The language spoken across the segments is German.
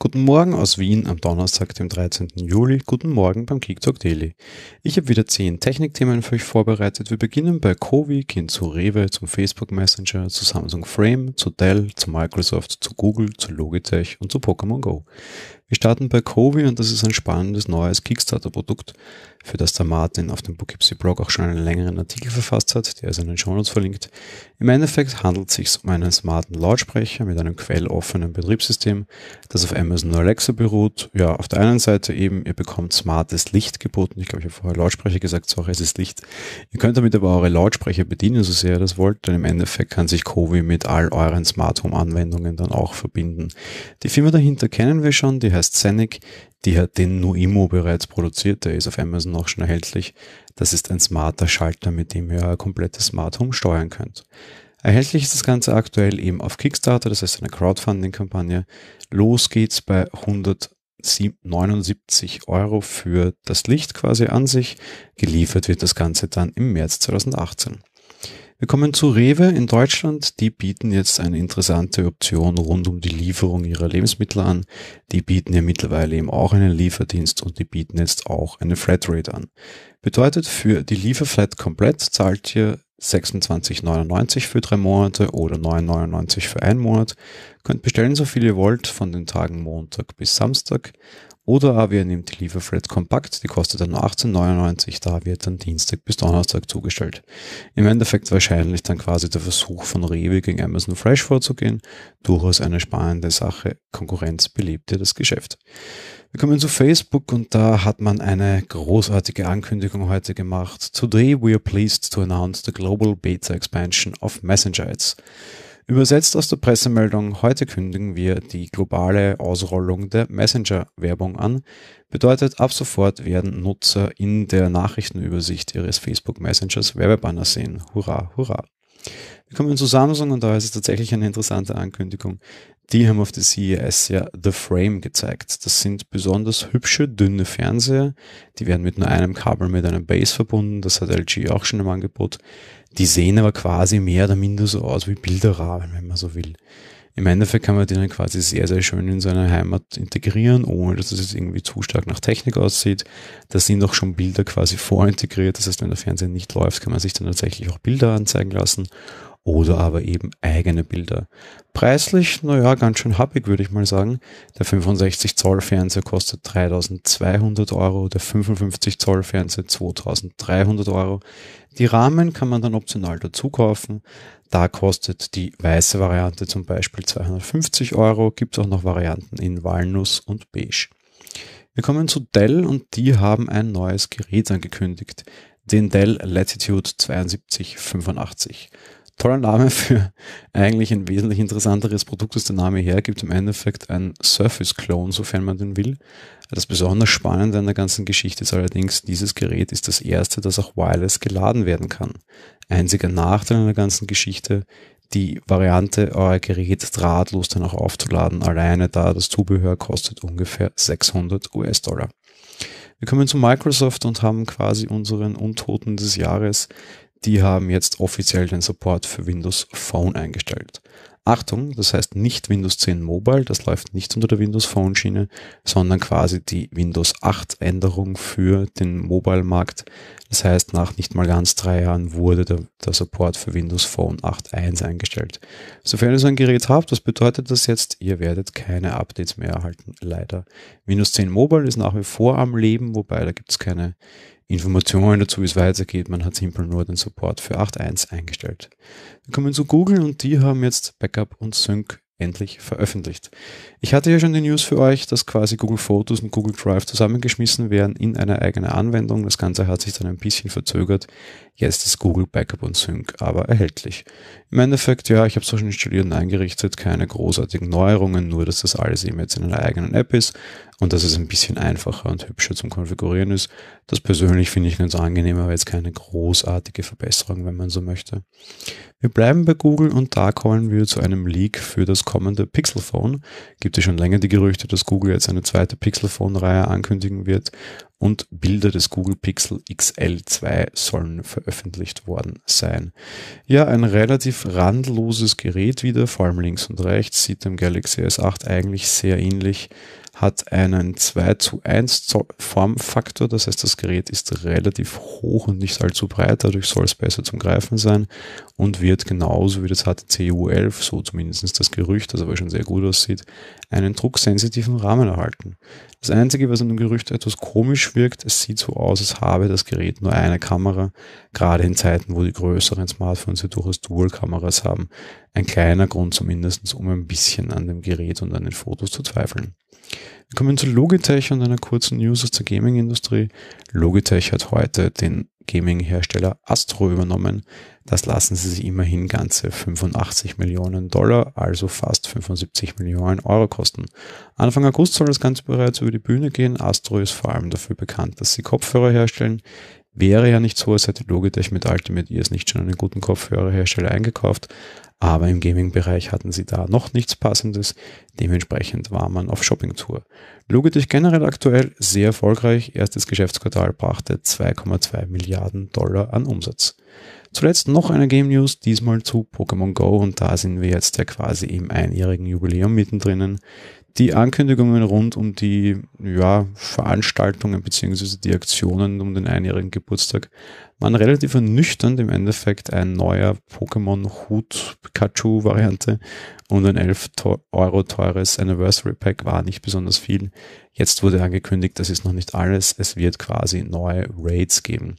Guten Morgen aus Wien am Donnerstag, dem 13. Juli. Guten Morgen beim Geektalk Daily. Ich habe wieder zehn Technikthemen für euch vorbereitet. Wir beginnen bei Kovi, gehen zu Rewe, zum Facebook Messenger, zu Samsung Frame, zu Dell, zu Microsoft, zu Google, zu Logitech und zu Pokémon Go. Wir starten bei Kovi und das ist ein spannendes neues Kickstarter-Produkt, für das der Martin auf dem Poughkeepsie-Blog auch schon einen längeren Artikel verfasst hat, der ist in den Shownotes verlinkt. Im Endeffekt handelt es sich um einen smarten Lautsprecher mit einem quelloffenen Betriebssystem, das auf Amazon Amazon Alexa beruht. Ja, auf der einen Seite eben, ihr bekommt smartes Licht geboten. Ich glaube, ich habe vorher Lautsprecher gesagt, sorry, es ist Licht. Ihr könnt damit aber eure Lautsprecher bedienen, so sehr ihr das wollt, denn im Endeffekt kann sich Kovi mit all euren Smart Home Anwendungen dann auch verbinden. Die Firma dahinter kennen wir schon, die heißt Scenic. Die hat den Nuimo bereits produziert, der ist auf Amazon auch schon erhältlich. Das ist ein smarter Schalter, mit dem ihr euer komplettes Smart Home steuern könnt. Erhältlich ist das Ganze aktuell eben auf Kickstarter, das heißt eine Crowdfunding-Kampagne. Los geht's bei 179 Euro für das Licht quasi an sich. Geliefert wird das Ganze dann im März 2018. Wir kommen zu Rewe in Deutschland. Die bieten jetzt eine interessante Option rund um die Lieferung ihrer Lebensmittel an. Die bieten ja mittlerweile eben auch einen Lieferdienst und die bieten jetzt auch eine Flatrate an. Bedeutet, für die Lieferflat komplett zahlt ihr 26,99 für drei Monate oder 9,99 für einen Monat. Könnt bestellen, so viel ihr wollt, von den Tagen Montag bis Samstag. Oder aber ihr nehmt die Lieferfred Kompakt, die kostet dann nur 18,99, da wird dann Dienstag bis Donnerstag zugestellt. Im Endeffekt wahrscheinlich dann quasi der Versuch von Rewe gegen Amazon Fresh vorzugehen. Durchaus eine spannende Sache. Konkurrenz belebt ihr das Geschäft. Wir kommen zu Facebook und da hat man eine großartige Ankündigung heute gemacht. Today we are pleased to announce the global beta expansion of Messenger Ads. Übersetzt aus der Pressemeldung, heute kündigen wir die globale Ausrollung der Messenger-Werbung an. Bedeutet, ab sofort werden Nutzer in der Nachrichtenübersicht ihres Facebook Messengers Werbebanner sehen. Hurra, hurra. Wir kommen zu Samsung und da ist es tatsächlich eine interessante Ankündigung. Die haben auf der CES ja The Frame gezeigt. Das sind besonders hübsche, dünne Fernseher. Die werden mit nur einem Kabel mit einer Base verbunden. Das hat LG auch schon im Angebot. Die sehen aber quasi mehr oder minder so aus wie Bilderrahmen, wenn man so will. Im Endeffekt kann man die dann quasi sehr, sehr schön in seine Heimat integrieren, ohne dass es jetzt irgendwie zu stark nach Technik aussieht. Da sind auch schon Bilder quasi vorintegriert. Das heißt, wenn der Fernseher nicht läuft, kann man sich dann tatsächlich auch Bilder anzeigen lassen oder aber eben eigene Bilder. Preislich, naja, ganz schön happig, würde ich mal sagen. Der 65 Zoll Fernseher kostet 3200 Euro, der 55 Zoll Fernseher 2300 Euro. Die Rahmen kann man dann optional dazu kaufen. Da kostet die weiße Variante zum Beispiel 250 Euro, gibt es auch noch Varianten in Walnuss und Beige. Wir kommen zu Dell und die haben ein neues Gerät angekündigt, den Dell Latitude 7285 toller Name für eigentlich ein wesentlich interessanteres Produkt, das der Name hergibt. Im Endeffekt ein Surface-Clone, sofern man den will. Das besonders Spannende an der ganzen Geschichte ist allerdings, dieses Gerät ist das erste, das auch wireless geladen werden kann. Einziger Nachteil an der ganzen Geschichte, die Variante, euer Gerät drahtlos dann auch aufzuladen, alleine da das Zubehör kostet ungefähr 600 US-Dollar. Wir kommen zu Microsoft und haben quasi unseren Untoten des Jahres die haben jetzt offiziell den Support für Windows Phone eingestellt. Achtung, das heißt nicht Windows 10 Mobile, das läuft nicht unter der Windows Phone Schiene, sondern quasi die Windows 8 Änderung für den Mobile Markt. Das heißt, nach nicht mal ganz drei Jahren wurde der, der Support für Windows Phone 8.1 eingestellt. Sofern ihr so ein Gerät habt, was bedeutet das jetzt? Ihr werdet keine Updates mehr erhalten, leider. Windows 10 Mobile ist nach wie vor am Leben, wobei da gibt es keine Informationen dazu, wie es weitergeht. Man hat simpel nur den Support für 8.1 eingestellt. Wir kommen zu Google und die haben jetzt Backup Backup und Sync endlich veröffentlicht. Ich hatte ja schon die News für euch, dass quasi Google Photos und Google Drive zusammengeschmissen werden in eine eigene Anwendung. Das Ganze hat sich dann ein bisschen verzögert. Jetzt ist Google Backup und Sync aber erhältlich. Im Endeffekt, ja, ich habe es schon installiert und eingerichtet, keine großartigen Neuerungen, nur dass das alles eben jetzt in einer eigenen App ist und dass es ein bisschen einfacher und hübscher zum Konfigurieren ist. Das persönlich finde ich ganz angenehm, aber jetzt keine großartige Verbesserung, wenn man so möchte. Wir bleiben bei Google und da kommen wir zu einem Leak für das kommende Pixel Phone. Gibt es schon länger die Gerüchte, dass Google jetzt eine zweite Pixel Phone Reihe ankündigen wird und Bilder des Google Pixel XL2 sollen veröffentlicht worden sein. Ja, ein relativ randloses Gerät wieder, vor allem links und rechts, sieht dem Galaxy S8 eigentlich sehr ähnlich, hat einen 2 zu 1 Formfaktor, das heißt das Gerät ist relativ hoch und nicht allzu breit, dadurch soll es besser zum Greifen sein und wird genauso wie das HTC U11, so zumindest das Gerücht, das aber schon sehr gut aussieht, einen drucksensitiven Rahmen erhalten. Das Einzige, was in dem Gerücht etwas komisch wirkt, es sieht so aus, als habe das Gerät nur eine Kamera, gerade in Zeiten, wo die größeren Smartphones ja durchaus Dual-Kameras haben ein kleiner Grund zumindest, um ein bisschen an dem Gerät und an den Fotos zu zweifeln. Wir kommen zu Logitech und einer kurzen News aus der Gaming-Industrie. Logitech hat heute den Gaming-Hersteller Astro übernommen. Das lassen sie sich immerhin ganze 85 Millionen Dollar, also fast 75 Millionen Euro kosten. Anfang August soll das Ganze bereits über die Bühne gehen. Astro ist vor allem dafür bekannt, dass sie Kopfhörer herstellen. Wäre ja nicht so, als hätte Logitech mit Ultimate Ears nicht schon einen guten Kopfhörerhersteller eingekauft, aber im Gaming-Bereich hatten sie da noch nichts Passendes, dementsprechend war man auf Shopping-Tour. Logitech generell aktuell sehr erfolgreich, erstes Geschäftsquartal brachte 2,2 Milliarden Dollar an Umsatz. Zuletzt noch eine Game News, diesmal zu Pokémon Go und da sind wir jetzt ja quasi im einjährigen Jubiläum mittendrin die Ankündigungen rund um die ja, Veranstaltungen bzw. die Aktionen um den einjährigen Geburtstag waren relativ ernüchternd. Im Endeffekt ein neuer Pokémon-Hut-Pikachu-Variante und ein 11 Euro teures Anniversary Pack war nicht besonders viel. Jetzt wurde angekündigt, das ist noch nicht alles. Es wird quasi neue Raids geben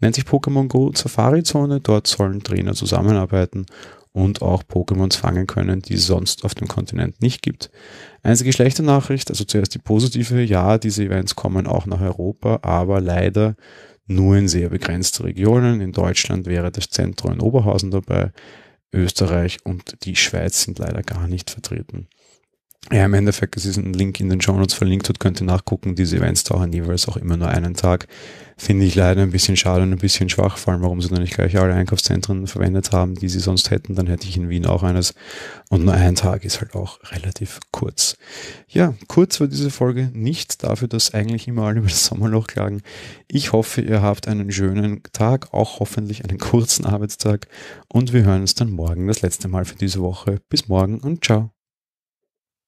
nennt sich Pokémon Go Safari Zone. Dort sollen Trainer zusammenarbeiten und auch Pokémons fangen können, die es sonst auf dem Kontinent nicht gibt. Einzige schlechte Nachricht, also zuerst die positive, ja, diese Events kommen auch nach Europa, aber leider nur in sehr begrenzte Regionen. In Deutschland wäre das Zentrum in Oberhausen dabei, Österreich und die Schweiz sind leider gar nicht vertreten. Ja, im Endeffekt, es ist ein Link in den Show Notes verlinkt, dort könnt ihr nachgucken. Diese Events dauern jeweils auch immer nur einen Tag. Finde ich leider ein bisschen schade und ein bisschen schwach, vor allem warum sie dann nicht gleich alle Einkaufszentren verwendet haben, die sie sonst hätten. Dann hätte ich in Wien auch eines. Und nur ein Tag ist halt auch relativ kurz. Ja, kurz war diese Folge nicht dafür, dass eigentlich immer alle über das Sommerloch klagen. Ich hoffe, ihr habt einen schönen Tag, auch hoffentlich einen kurzen Arbeitstag. Und wir hören uns dann morgen das letzte Mal für diese Woche. Bis morgen und ciao